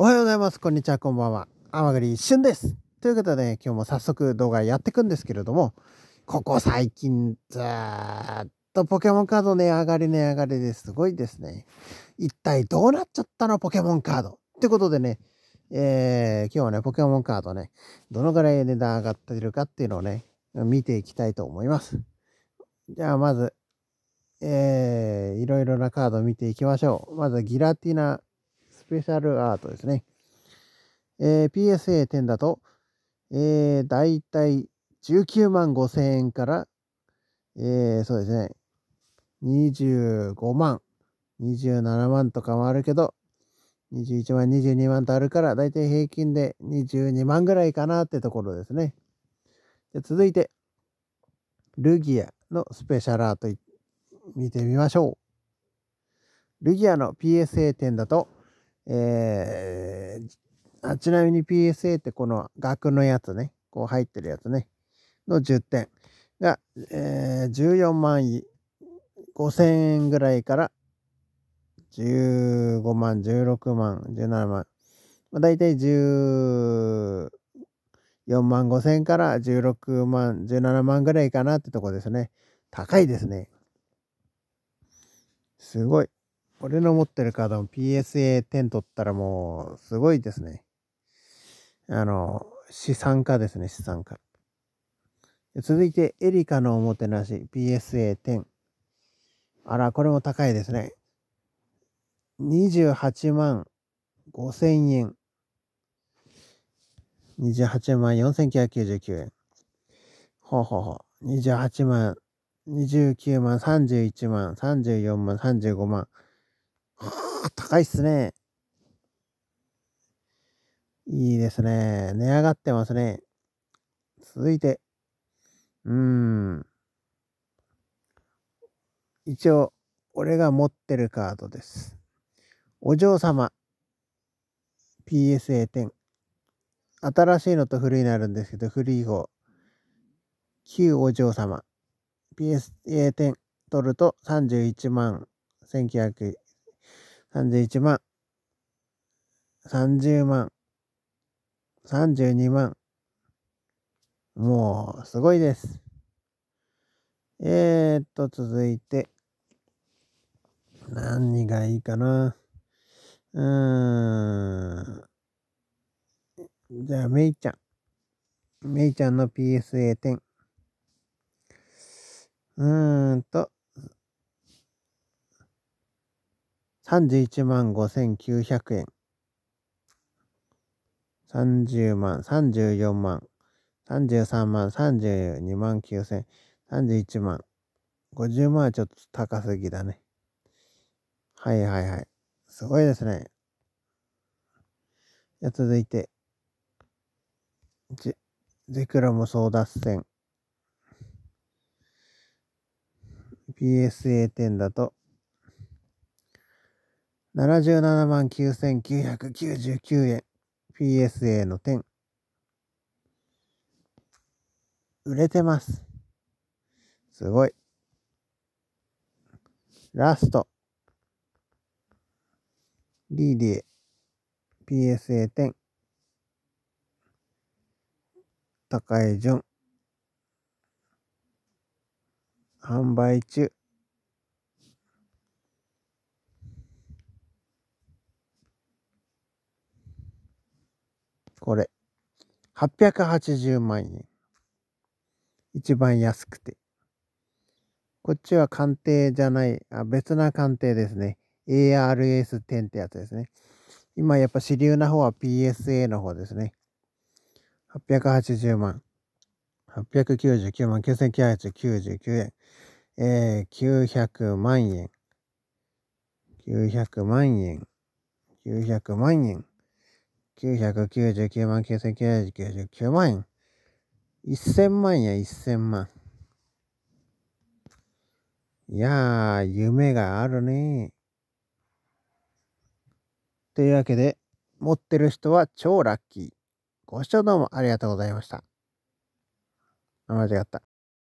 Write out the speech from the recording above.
おはようございます。こんにちは。こんばんは。天栗一瞬です。ということで、今日も早速動画やっていくんですけれども、ここ最近ずーっとポケモンカード値上がり値上がりですごいですね。一体どうなっちゃったのポケモンカード。ってことでね、えー、今日はね、ポケモンカードね、どのぐらい値段上がってるかっていうのをね、見ていきたいと思います。じゃあまず、えー、いろいろなカード見ていきましょう。まずギラティナペシャルアートですね。えー、PSA10 だと、えー、だいたい19万5千円から、えー、そうですね、25万、27万とかもあるけど、21万、22万とあるから、だいたい平均で22万ぐらいかなってところですね。で続いて、ルギアのスペシャルアート見てみましょう。ルギアの PSA 点だと、えー、ちなみに PSA ってこの額のやつね、こう入ってるやつね、の10点が、えー、14万5000円ぐらいから15万、16万、17万、まあ、大体14万5000円から16万、17万ぐらいかなってとこですね。高いですね。すごい。俺の持ってるカードも PSA10 取ったらもう、すごいですね。あの、資産家ですね、資産家。続いて、エリカのおもてなし、PSA10。あら、これも高いですね。28万5千円。28万4999円。ほうほうほう。28万、29万、31万、34万、35万。高いっすね。いいですね。値上がってますね。続いて。うーん。一応、俺が持ってるカードです。お嬢様。PSA10。新しいのと古いのあるんですけど、古い方。旧お嬢様。PSA10 取ると31万1900 31万、30万、32万。もう、すごいです。えー、っと、続いて、何がいいかな。うーん。じゃあ、めいちゃん。めいちゃんの PSA10。うーんと、31万5900円。30万、34万、33万、32万9000、31万。50万はちょっと高すぎだね。はいはいはい。すごいですね。じゃ続いて。ゼ、ゼクラも争奪戦。PSA10 だと77万9999円。PSA の点。売れてます。すごい。ラスト。リーディエ。PSA 点。高江順。販売中。これ880万円一番安くてこっちは鑑定じゃないあ別な鑑定ですね ARS10 ってやつですね今やっぱ主流な方は PSA の方ですね880万899万9999円えー、900万円900万円900万円999万9999万円。1000万や1000万。いやー、夢があるね。というわけで、持ってる人は超ラッキー。ご視聴どうもありがとうございました。あ、間違った。